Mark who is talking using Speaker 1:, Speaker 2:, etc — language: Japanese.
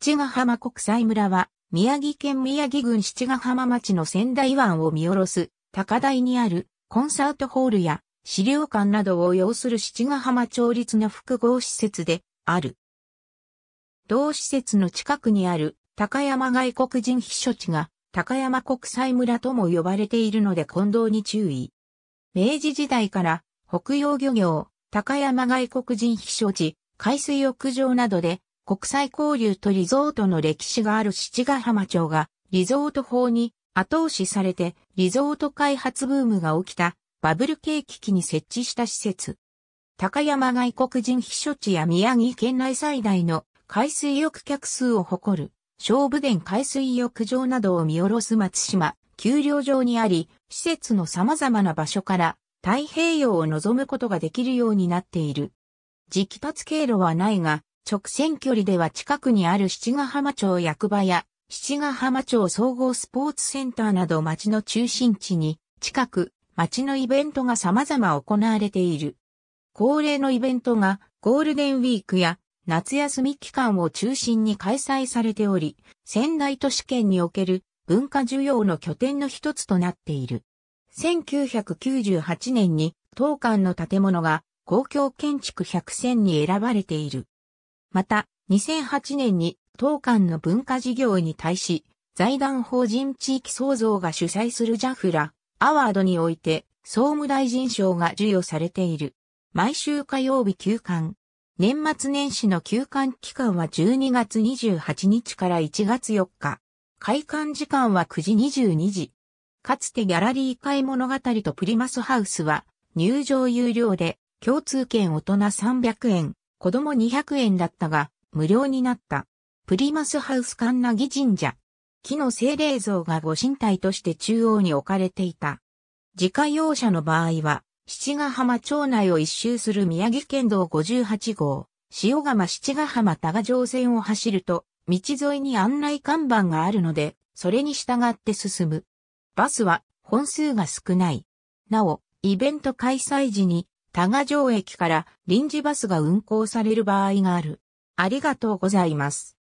Speaker 1: 七ヶ浜国際村は、宮城県宮城郡七ヶ浜町の仙台湾を見下ろす、高台にあるコンサートホールや資料館などを要する七ヶ浜町立の複合施設である。同施設の近くにある高山外国人避暑地が高山国際村とも呼ばれているので混同に注意。明治時代から北洋漁業、高山外国人避暑地、海水浴場などで国際交流とリゾートの歴史がある七ヶ浜町がリゾート法に後押しされてリゾート開発ブームが起きたバブル景気期に設置した施設。高山外国人避暑地や宮城県内最大の海水浴客数を誇る、小武殿海水浴場などを見下ろす松島、丘陵場にあり、施設の様々な場所から太平洋を望むことができるようになっている。直発経路はないが、直線距離では近くにある七ヶ浜町役場や七ヶ浜町総合スポーツセンターなど町の中心地に近く町のイベントが様々行われている。恒例のイベントがゴールデンウィークや夏休み期間を中心に開催されており、仙台都市圏における文化需要の拠点の一つとなっている。1998年に当館の建物が公共建築100選に選ばれている。また、2008年に当館の文化事業に対し、財団法人地域創造が主催するジャフラアワードにおいて総務大臣賞が授与されている。毎週火曜日休館。年末年始の休館期間は12月28日から1月4日。開館時間は9時22時。かつてギャラリー会物語とプリマスハウスは入場有料で共通券大人300円、子供200円だったが、無料になった。プリマスハウスカンナギ神社。木の精霊像がご神体として中央に置かれていた。自家用車の場合は、七ヶ浜町内を一周する宮城県道58号、塩釜七ヶ浜多賀城線を走ると、道沿いに案内看板があるので、それに従って進む。バスは本数が少ない。なお、イベント開催時に多賀城駅から臨時バスが運行される場合がある。ありがとうございます。